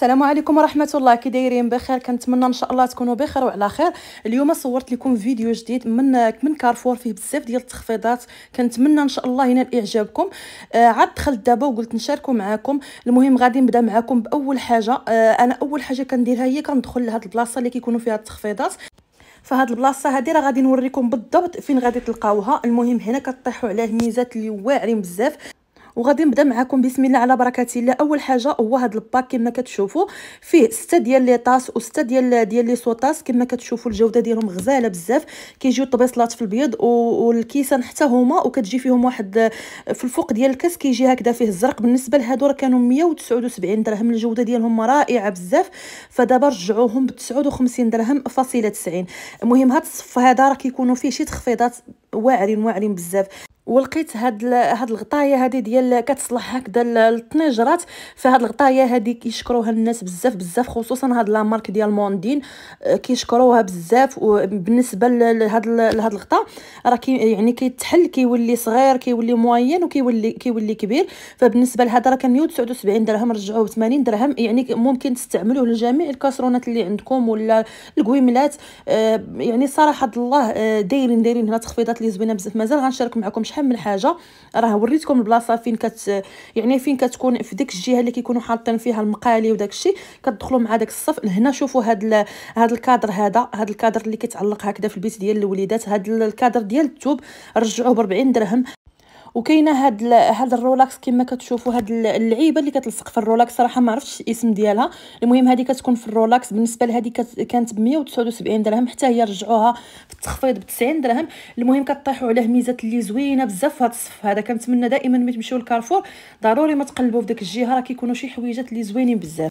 السلام عليكم ورحمه الله كي دايرين بخير كنتمنى ان شاء الله تكونوا بخير وعلى خير اليوم صورت لكم فيديو جديد من من كارفور فيه بزاف ديال التخفيضات كنتمنى ان شاء الله ينال اعجابكم آه عاد دخلت دابا وقلت نشاركوا معكم المهم غادي نبدا معكم باول حاجه آه انا اول حاجه كنديرها هي كندخل لهاد البلاصه اللي كيكونوا فيها التخفيضات فهاد البلاصه هادي راه غادي نوريكم بالضبط فين غادي تلقاوها المهم هنا كطيحوا عليه ميزات اللي واعرين بزاف وغادي نبدا معكم بسم الله على بركه الله اول حاجه هو هذا الباك كما كتشوفوا فيه 6 ديال لي طاس و6 ديال ديال لي سوطاس كما كتشوفوا الجوده ديالهم غزاله بزاف كيجيو طبيصلات في البيض والكيسان حتى هما وكتجي فيهم واحد في الفوق ديال الكاس كيجي هكذا فيه الزرق بالنسبه لهادو راه كانوا 179 درهم الجوده ديالهم رائعه بزاف فدابا رجعوهم ب 59 درهم فاصله 90 المهم هاد الصف هذا راه كيكونوا فيه شي تخفيضات واعرين واعرين بزاف ولقيت هاد هاد الغطايه هادي ديال كتصلح هكذا للطنجرات فهاد الغطايه هادي كيشكروها الناس بزاف بزاف خصوصا هاد لا مارك ديال موندين آه، كيشكروها بزاف وبالنسبه لهاد لهاد الغطاء راه كي يعني كيتحل كيولي صغير كيولي موين وكيولي كيولي كبير فبالنسبه لهذا راه كان 179 درهم رجعوه ب 80 درهم يعني ممكن تستعملوه لجميع الكاسرونات اللي عندكم ولا الكويملات آه، يعني صراحه الله آه، دايرين دايرين هنا تخفيضات اللي زوينه بزاف مازال غنشارك معكم شحال شحال من حاجه راه وريتكم البلاصه فين كت يعني فين كتكون في ديك الجهه اللي كيكونوا حاطين فيها المقالي وداك الشيء كتدخلوا مع داك الصف هنا شوفوا هاد ال... هاد الكادر هذا هاد الكادر اللي كيتعلق هكذا في البيت ديال الوليدات هاد الكادر ديال الثوب رجعوه ب 40 درهم وكاينه هاد هاد الرولاكس كما كتشوفوا هاد اللعيبه اللي كتلصق في الرولاكس صراحه ما عرفتش الاسم ديالها المهم هذه كتكون في الرولاكس بالنسبه لهذه كانت ب 179 درهم حتى هي رجعوها في التخفيض ب 90 درهم المهم كطيحوا عليه ميزات اللي زوينه بزاف في هذا الصف هذا كنتمنى دائما ملي تمشيو لكارفور ضروري ما تقلبوا في ديك الجهه راه كيكونوا شي حويجات اللي زوينين بزاف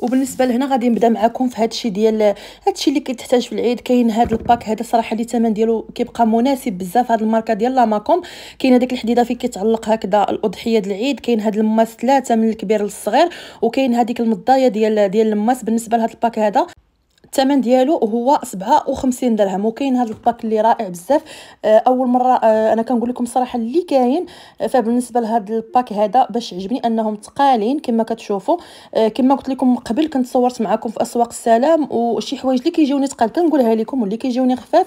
وبالنسبه لهنا غادي نبدا معكم في هادشي ديال هادشي اللي كتحتاج في العيد كاين هاد الباك هذا صراحه اللي الثمن ديالو كيبقى مناسب بزاف هاد الماركه ديال لاماكوم كاين هذيك الحديده فين كيتعلق هكذا الاضحيه ديال العيد كاين هاد الماس ثلاثه من الكبير للصغير وكاين هذيك المضايه ديال ديال الماس بالنسبه لهاد الباك هذا الثمن ديالو هو 57 درهم وكاين هذا الباك اللي رائع بزاف آه، اول مره آه، انا كنقول لكم صراحه اللي كاين آه، فبالنسبه لهذا الباك هذا باش عجبني انهم ثقالين كما كتشوفوا كما قلت لكم قبل كنت صورت معكم في اسواق السلام وشي حوايج اللي كيجوني ثقال كنقولها لكم واللي كيجوني خفاف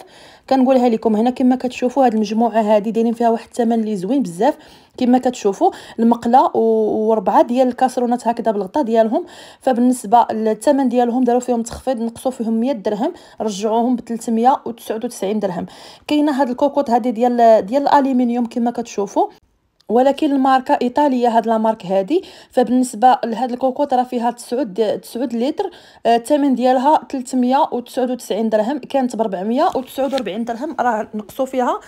كنقولها لكم هنا كما كتشوفوا هذه المجموعه هذه دايرين فيها واحد الثمن اللي زوين بزاف كما كتشوفوا المقله وربعه ديال الكاسرونات هكذا بالغطاء ديالهم فبالنسبه للثمن ديالهم داروا فيهم تخفيض نقصوا فيهم 100 درهم رجعوهم ب 399 درهم كاينه هاد الكوكوط هذه ديال ديال الالومنيوم كما كتشوفوا ولكن الماركه ايطاليه هاد لامارك هادي فبالنسبه لهاد الكوكوط راه فيها 9 9 لتر آه، الثمن ديالها 399 درهم كانت ب 449 درهم راه نقصوا فيها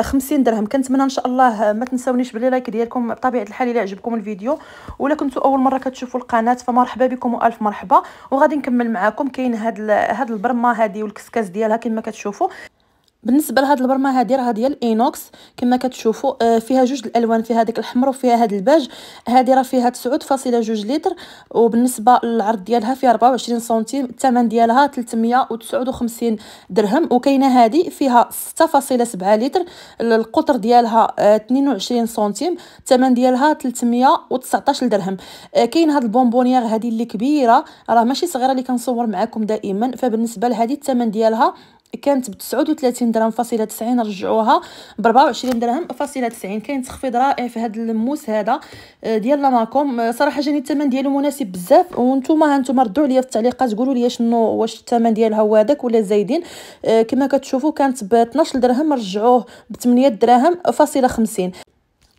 50 آه، درهم كنتمنى ان شاء الله آه، ما تنساونيش باللي لايك ديالكم بطبيعه الحال الا عجبكم الفيديو ولا كنتو اول مره كتشوفوا القناه فمرحبا بكم والف مرحبا وغادي نكمل معاكم كاين هاد هاد البرمه هادي والكسكاس ديالها كما كتشوفوا بالنسبه لهاد البرمه هادي راه ديال اينوكس كما كتشوفوا آه، فيها جوج الالوان فيها داك الاحمر وفيها هاد الباج هادي راه فيها 9.2 لتر وبالنسبه للعرض ديالها فيها 24 سنتيم الثمن ديالها 359 درهم وكاينه هادي فيها 6.7 لتر القطر ديالها 22 آه، سنتيم الثمن ديالها 319 درهم آه، كاين هاد البونبونيير هادي اللي كبيره راه ماشي صغيره اللي كنصور معكم دائما فبالنسبه لهادي الثمن ديالها كانت ب 39 درهم فاصله 90 رجعوها ب 24 درهم فاصله 90 كاين تخفيض رائع في هذا الموس هذا آه، ديال لاماكوم آه، صراحه جاني الثمن ديالو مناسب بزاف وانتم هانتوما ردوا عليا في التعليقات قولوا لي شنو واش الثمن ديالها هو هذاك ولا زايدين آه، كما كتشوفوا كانت ب 12 درهم رجعوه ب 8 درهم فاصله 50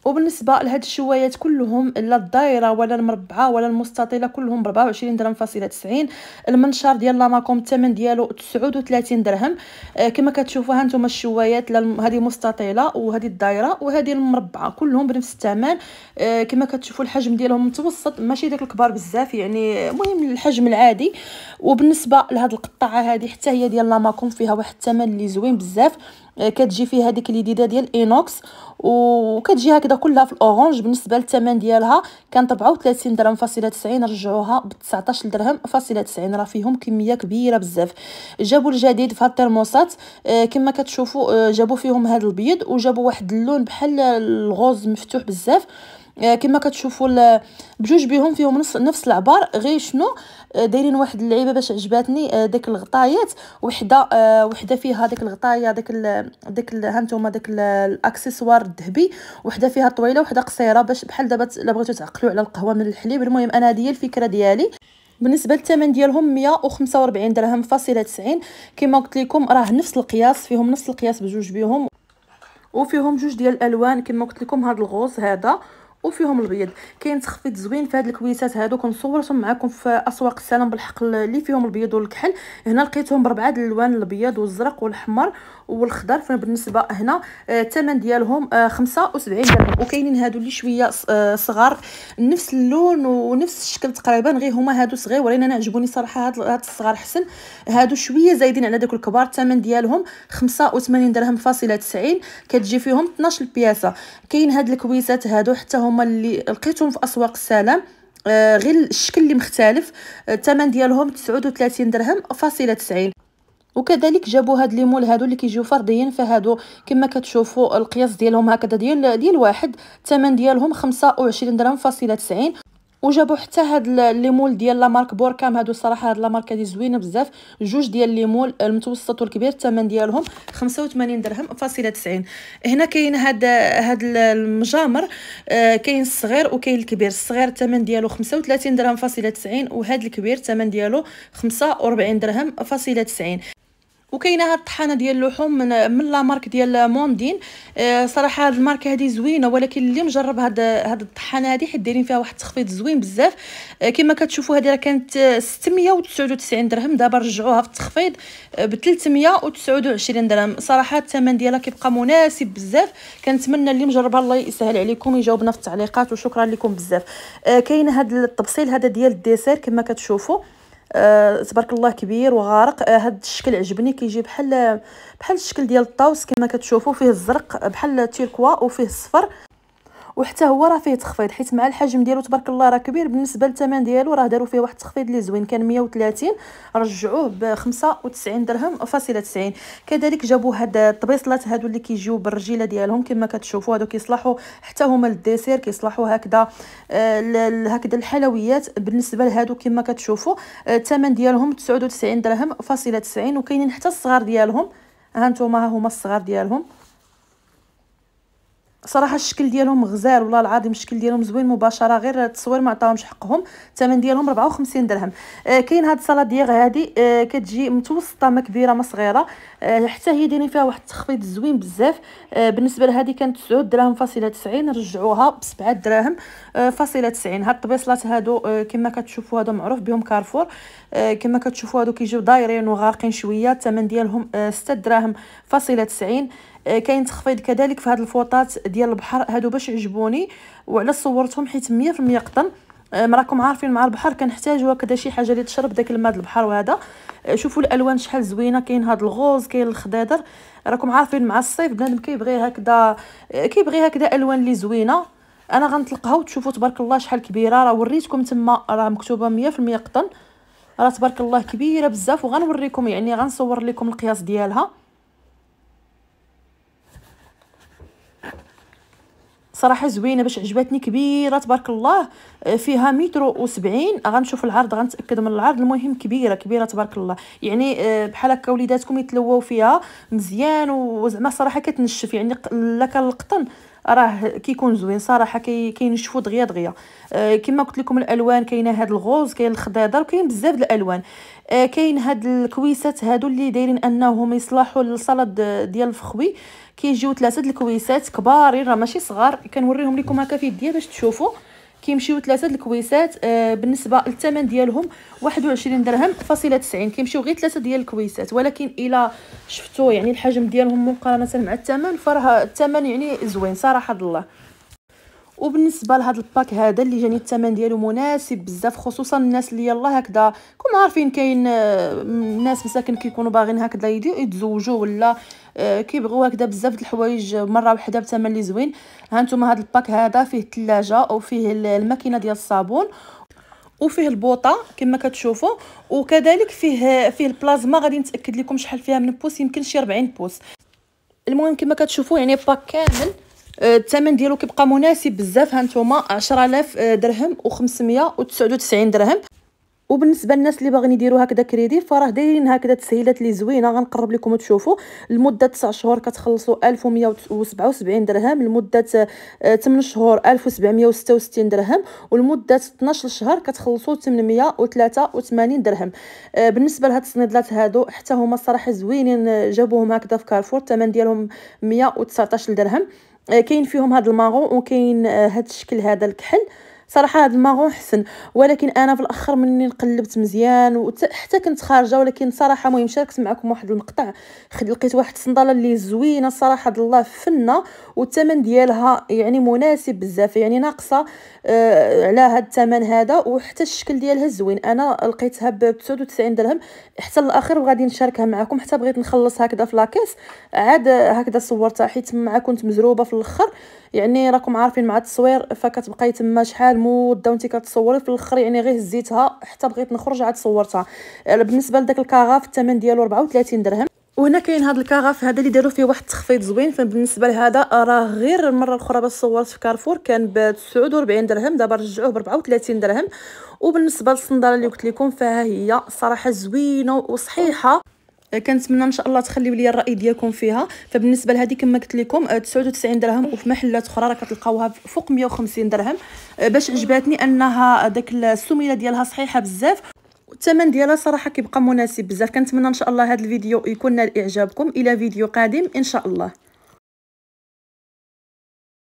وبالنسبه لهاد الشوايات كلهم لا الدائره ولا المربعه ولا المستطيله كلهم ب 24 درهم فاصله 90 المنشار ديال لاماكوم الثمن ديالو 39 درهم آه كما كتشوفوا ها نتوما الشوايات هذه مستطيله وهذه الدائره وهذه المربعه كلهم بنفس الثمن آه كما كتشوفوا الحجم ديالهم متوسط ماشي داك الكبار بزاف يعني المهم الحجم العادي وبالنسبه لهاد القطعه هذه حتى هي ديال لاماكوم فيها واحد الثمن اللي زوين بزاف آه، كتجي فيها هذيك الجديده ديال اينوكس وكتجي هكذا كلها في الاورانج بالنسبه للثمن ديالها كان 34 درهم فاصله 90 رجعوها ب 19 درهم فاصله 90 راه فيهم كميه كبيره بزاف جابوا الجديد في هاد الترموسات آه، كما كتشوفوا آه، جابوا فيهم هذا البيض وجابوا واحد اللون بحال الغوز مفتوح بزاف آه، كما كتشوفوا بجوج بهم فيهم نفس العبار غير شنو آه، دايرين واحد اللعيبه باش عجباتني آه، ديك الغطايات وحده وحده فيها ديك الغطايه داك ال... ديك ال... هانتوما ديك الاكسسوار الذهبي وحده فيها طويله وحده قصيره باش بحال دابا الا بغيتو تعقلوا على القهوه من الحليب المهم انا هذه هي الفكره ديالي بالنسبه للثمن ديالهم 145 درهم فاصله 90 كما قلت لكم راه نفس القياس فيهم نفس القياس بجوج بيهم وفيهم جوج ديال الالوان كما قلت لكم هذا الغوص هذا وفيهم البيض كاين تخفيض زوين في هاد الكويسات هادو كنصورتهم معاكم معكم في اسواق السلام بالحق اللي فيهم البيض والكحل هنا لقيتهم بربعه الالوان الابيض والزرق والاحمر والخضر فبالنسبه هنا آه، الثمن ديالهم 75 آه، درهم وكاينين هادو اللي شويه آه، صغار نفس اللون ونفس الشكل تقريبا غير هما هادو صغيورين انا عجبوني صراحه هاد الصغار حسن هادو شويه زايدين على داك الكبار الثمن ديالهم 85 درهم فاصله 90 كتجي فيهم 12 بياسه كاين هاد الكويسات هادو حتى هم هما اللي لقيتهم في اسواق السلام آه غير الشكل اللي مختلف الثمن آه ديالهم 39 درهم فاصله 90 وكذلك جابوا هاد لي مول هادو اللي كيجيو فرديين فهادو كما كتشوفوا القياس ديالهم هكذا ديال ديال واحد الثمن ديالهم 25 درهم فاصله 90 وجابوا حتى هاد الليمول ديال لا مارك بوركام هادو الصراحه هاد لا مارك هادي زوينه بزاف جوج ديال الليمول المتوسط والكبير الثمن ديالهم 85 درهم فاصله 90 هنا كاين هاد هاد المجامر آه، كاين الصغير وكاين الكبير الصغير الثمن ديالو 35 درهم فاصله 90 وهاد الكبير الثمن ديالو 45 درهم فاصله 90 وكاينه هاد الطحانه ديال اللحوم من من لا مارك ديال موندين آه، صراحه هاد الماركه هادي زوينه ولكن اللي مجرب هاد هاد الطحانه هادي حيت دايرين فيها واحد التخفيض زوين بزاف آه، كما كتشوفوا هادي راه كانت 699 آه، درهم دابا رجعوها في التخفيض ب 329 درهم صراحه الثمن ديالها كيبقى مناسب بزاف كنتمنى اللي مجربها الله يسهل عليكم يجاوبنا في التعليقات وشكرا لكم بزاف كاين هاد التبصيل هذا ديال الديسير كما كتشوفوا آه تبارك الله كبير وغارق آه، هاد الشكل عجبني كيجي بحال بحال الشكل ديال الطاوس كما كتشوفوا فيه الزرق بحال تيركوا وفيه الصفر وحتى هو راه فيه تخفيض حيت مع الحجم ديالو تبارك الله راه كبير بالنسبه للثمن ديالو راه داروا فيه واحد التخفيض اللي زوين كان 130 رجعوه ب 95 درهم فاصله 90 كذلك جابوا هاد الطبيصلات هادو اللي كيجيو بالرجيله ديالهم كما كتشوفوا هادو كيصلحوا حتى هما للديسير كيصلحوا هكذا آه هكذا الحلويات بالنسبه لهادو كما كتشوفوا آه، الثمن ديالهم 99 درهم فاصله 90 وكاينين حتى الصغار ديالهم هانتوما ها هما الصغار ديالهم صراحه الشكل ديالهم غزال والله العظيم الشكل ديالهم زوين مباشره غير التصوير ما عطاهمش حقهم الثمن ديالهم 54 درهم آه كاين هاد السلاديغ هادي آه كتجي متوسطه ما كبيره ما صغيره آه حتى هي دايرين فيها واحد التخفيض زوين بزاف آه بالنسبه لهادي كانت 9 دراهم فاصله 90 رجعوها ب 7 دراهم آه فاصله 90 هاد الطبيصلات هادو آه كما كتشوفوا هادو معروف بهم كارفور آه كما كتشوفوا هادو كيجيو دايرين وغارقين شويه الثمن ديالهم 6 آه دراهم فاصله 90 كاين تخفيض كذلك في هاد الفوطات ديال البحر هادو باش عجبوني وعلاش صورتهم حيت 100% قطن آه، راكم عارفين مع البحر كنحتاجو هكذا شي حاجه اللي تشرب داك الماء البحر وهذا آه، شوفوا الالوان شحال زوينه كاين هاد الغوز كاين الخضادر راكم عارفين مع الصيف بنادم كيبغي هكذا آه، كيبغي هكذا الوان اللي زوينه انا غنطلقها وتشوفوا تبارك الله شحال كبيره راه وريتكم تما راه مكتوبه 100% قطن راه تبارك الله كبيره بزاف وغنوريكم يعني غنصور لكم القياس ديالها صراحه زوينه باش عجبتني كبيره تبارك الله آه، فيها مترو وسبعين آه، غنشوف العرض غنتاكد من العرض المهم كبيره كبيره تبارك الله يعني آه، بحال هكا وليداتكم يتلواو فيها مزيان وزعما صراحه كتنشف يعني لك القطن راه كيكون زوين صراحه كي كينشفوا دغيا دغيا آه كما قلت لكم الالوان كاينه هاد الغوز كاين الخضادر وكاين بزاف د الالوان آه كاين هاد الكويسات هادو اللي دايرين انهم يصلحوا للسلطه ديال الفخوي كيجيو ثلاثه د الكويسات كبارين راه ماشي صغار كنوريهم لكم هكا في يديا باش تشوفوا كيمشيو ثلاثه الكويسات آه بالنسبه للثمن ديالهم 21 درهم فاصله 90 كيمشيو غير ثلاثه ديال الكويسات ولكن الا شفتوا يعني الحجم ديالهم مقارنه مع الثمن فراه الثمن يعني زوين صراحه الله وبالنسبه لهذا الباك هذا اللي جاني الثمن ديالو مناسب بزاف خصوصا الناس اللي يلاه هكذا كون عارفين كاين الناس آه، مساكن كيكونوا باغيين هكذا يتزوجوا ولا آه، كيبغيو هكذا بزاف د الحوايج مره واحده بثمن اللي زوين هانتوما هذا الباك هذا فيه الثلاجه وفيه الماكينه ديال الصابون وفيه البوطه كما كتشوفوا وكذلك فيه فيه البلازما غادي نتاكد لكم شحال فيها من بوس يمكن شي 40 بوس المهم كما كتشوفوا يعني باك كامل الثمن ديالو كيبقى مناسب بزاف هانتوما 10000 آه، درهم و599 درهم وبالنسبه للناس اللي باغيين يديروا هكذا كريدي فراه دايرين هكذا تسهيلات اللي زوينه غنقرب لكم تشوفوا لمده 9 شهور كتخلصوا 1177 درهم لمده 8 آه، شهور 1766 درهم ولمده 12 شهر كتخلصوا 883 درهم آه، بالنسبه لهاد الصنيدلات هادو حتى هما صراحه زوينين جابوهم هكذا في كارفور الثمن ديالهم 119 درهم كاين فيهم هذا المارون وكاين هذا آه، الشكل هذا الكحل صراحه هذا الماغون حسن ولكن انا في الاخر مني قلبت مزيان وحتى كنت خارجه ولكن صراحه المهم شاركت معكم واحد المقطع لقيت واحد الصنداله اللي زوينه صراحه الله فنه والثمن ديالها يعني مناسب بزاف يعني ناقصه آه على هذا الثمن هذا وحتى الشكل ديالها زوين انا لقيتها ب 99 درهم حتى الاخر وغادي نشاركها معكم حتى بغيت نخلص هكذا في لاكيس عاد هكذا صورتها حيت مع كنت مزروبه في الاخر يعني راكم عارفين مع التصوير فكتبقاي تما شحال المده وانت كتصوري في الاخر يعني غير هزيتها حتى بغيت نخرج عاد صورتها آه، بالنسبه لذاك الكاغاف الثمن ديالو 34 درهم وهنا كاين هذا الكاغاف هذا اللي داروا فيه واحد التخفيض زوين فبالنسبه لهذا راه غير المره الاخرى باش صورت في كارفور كان ب 49 درهم دابا رجعوه ب 34 درهم وبالنسبه للصنداله اللي قلت لكم فها هي صراحه زوينه وصحيحه كنتمنى ان شاء الله تخليو لي الراي ديالكم فيها فبالنسبه لهذه كما قلت لكم 99 آه، درهم وفي محلات اخرى راه كتلقاوها فوق 150 درهم آه، باش عجباتني انها داك السميله ديالها صحيحه بزاف والثمن ديالها صراحه كيبقى مناسب بزاف كنتمنى ان شاء الله هذا الفيديو يكون نال اعجابكم الى فيديو قادم ان شاء الله